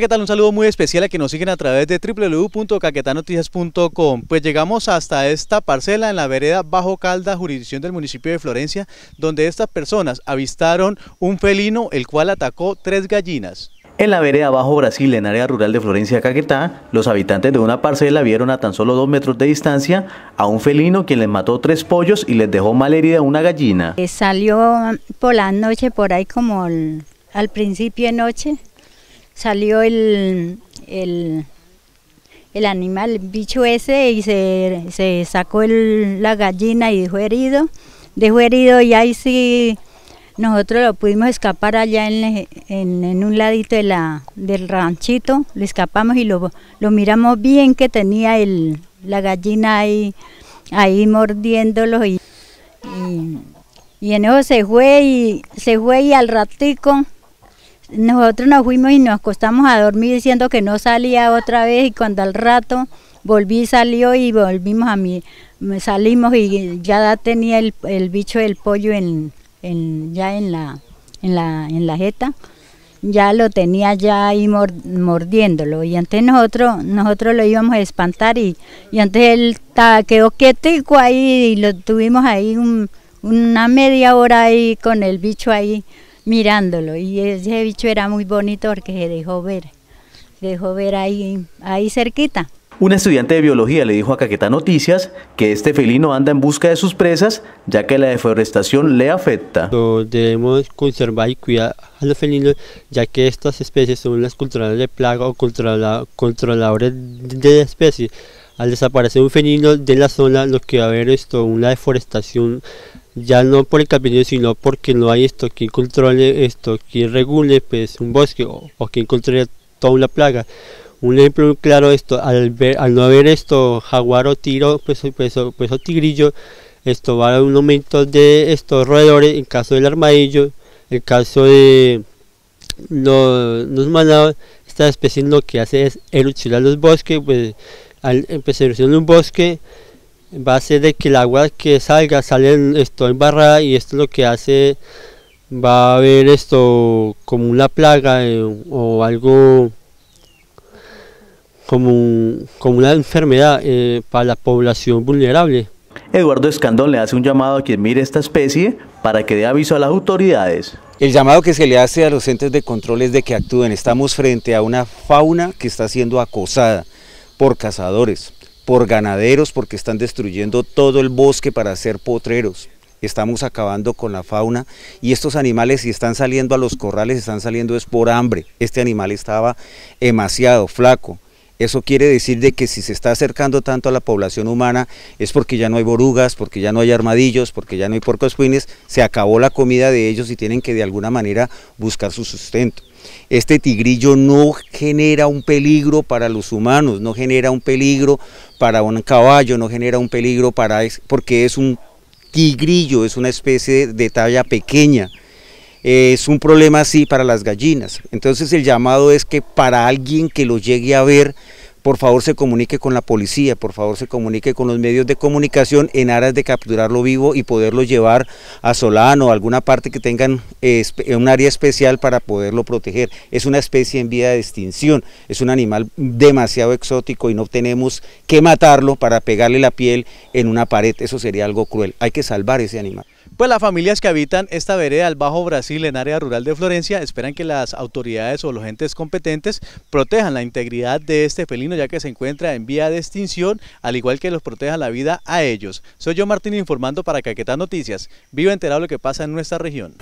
¿qué tal? Un saludo muy especial a quienes nos siguen a través de www.caquetanoticias.com. Pues llegamos hasta esta parcela en la vereda Bajo Calda, jurisdicción del municipio de Florencia, donde estas personas avistaron un felino el cual atacó tres gallinas. En la vereda Bajo Brasil, en área rural de Florencia, Caquetá, los habitantes de una parcela vieron a tan solo dos metros de distancia a un felino quien les mató tres pollos y les dejó mal herida una gallina. Eh, salió por la noche, por ahí como al principio de noche, salió el, animal, el bicho ese, y se, sacó la gallina y dejó herido. Dejó herido y ahí sí nosotros lo pudimos escapar allá en, un ladito de la, del ranchito, lo escapamos y lo, lo miramos bien que tenía la gallina ahí, ahí mordiéndolo y, y, en eso se fue y se fue y al ratico nosotros nos fuimos y nos acostamos a dormir diciendo que no salía otra vez y cuando al rato volví, salió y volvimos a mi, salimos y ya tenía el, bicho del pollo en, ya en la, en, la, jeta, ya lo tenía ya ahí mordiéndolo y antes nosotros, nosotros lo íbamos a espantar y, y antes él quedó quietico ahí y lo tuvimos ahí una media hora ahí con el bicho ahí mirándolo. Y ese bicho era muy bonito porque se dejó ver, se dejó ver ahí, ahí cerquita. Un estudiante de biología le dijo a Caquetá Noticias que este felino anda en busca de sus presas, ya que la deforestación le afecta. debemos conservar y cuidar a los felinos, ya que estas especies son las controladoras de plaga o controladoras de especies. Al desaparecer un felino de la zona, lo que va a haber es toda una deforestación ya no por el camino sino porque no hay esto quien controle esto quien regule pues un bosque o, quien controle toda una plaga un ejemplo claro esto al ver al no haber esto jaguar o tiro pues pues, pues o tigrillo esto va a un aumento de estos roedores en caso del armadillo en caso de los, nos manados esta especie lo que hace es erupcionar los bosques pues al empezar a un bosque va a ser de que el agua que salga, sale esto embarrada y esto es lo que hace, va a haber esto como una plaga eh, o algo como, una enfermedad eh, para la población vulnerable. Eduardo Escandón le hace un llamado a quien mire esta especie para que dé aviso a las autoridades. El llamado que se le hace a los entes de control es de que actúen. Estamos frente a una fauna que está siendo acosada por cazadores, por ganaderos porque están destruyendo todo el bosque para hacer potreros. Estamos acabando con la fauna y estos animales si están saliendo a los corrales, están saliendo es por hambre. Este animal estaba demasiado flaco. Eso quiere decir de que si se está acercando tanto a la población humana es porque ya no hay borugas, porque ya no hay armadillos, porque ya no hay puercoespines, se acabó la comida de ellos y tienen que de alguna manera buscar su sustento este tigrillo no genera un peligro para los humanos, no genera un peligro para un caballo, no genera un peligro para... porque es un tigrillo, es una especie de talla pequeña. Es un problema así para las gallinas. Entonces el llamado es que para alguien que lo llegue a ver por favor se comunique con la policía, por favor se comunique con los medios de comunicación en aras de capturarlo vivo y poderlo llevar a Solano, a alguna parte que tengan eh, eh, un área especial para poderlo proteger. Es una especie en vía de extinción, es un animal demasiado exótico y no tenemos que matarlo para pegarle la piel en una pared, eso sería algo cruel. Hay que salvar ese animal. Pues las familias que habitan esta vereda al Bajo Brasil en área rural de Florencia esperan que las autoridades o los entes competentes protejan la integridad de este felino ya que se encuentra en vía de extinción, al igual que los proteja la vida a ellos. Soy yo Martín informando para Caquetá Noticias. Vivo enterado lo que pasa en nuestra región.